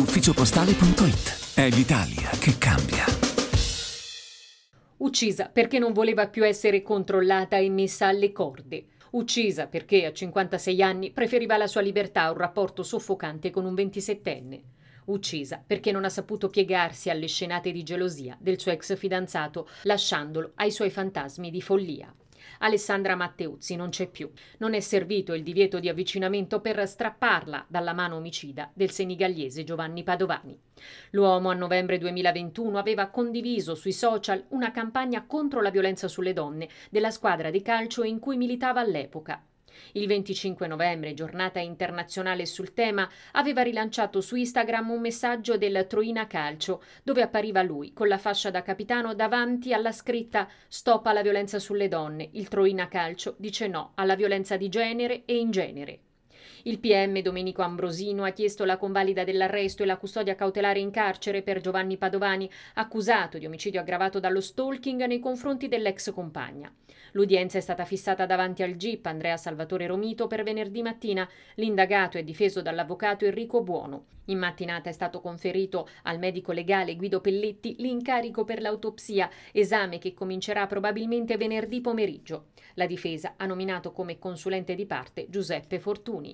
ufficiopostale.it. È l'Italia che cambia. Uccisa perché non voleva più essere controllata e messa alle corde. Uccisa perché a 56 anni preferiva la sua libertà a un rapporto soffocante con un 27enne. Uccisa perché non ha saputo piegarsi alle scenate di gelosia del suo ex fidanzato, lasciandolo ai suoi fantasmi di follia. Alessandra Matteuzzi non c'è più. Non è servito il divieto di avvicinamento per strapparla dalla mano omicida del senigallese Giovanni Padovani. L'uomo a novembre 2021 aveva condiviso sui social una campagna contro la violenza sulle donne della squadra di calcio in cui militava all'epoca, il 25 novembre, giornata internazionale sul tema, aveva rilanciato su Instagram un messaggio del Troina Calcio, dove appariva lui con la fascia da capitano davanti alla scritta Stop alla violenza sulle donne. Il Troina Calcio dice no alla violenza di genere e in genere. Il PM Domenico Ambrosino ha chiesto la convalida dell'arresto e la custodia cautelare in carcere per Giovanni Padovani, accusato di omicidio aggravato dallo stalking nei confronti dell'ex compagna. L'udienza è stata fissata davanti al GIP Andrea Salvatore Romito per venerdì mattina. L'indagato è difeso dall'avvocato Enrico Buono. In mattinata è stato conferito al medico legale Guido Pelletti l'incarico per l'autopsia, esame che comincerà probabilmente venerdì pomeriggio. La difesa ha nominato come consulente di parte Giuseppe Fortuni.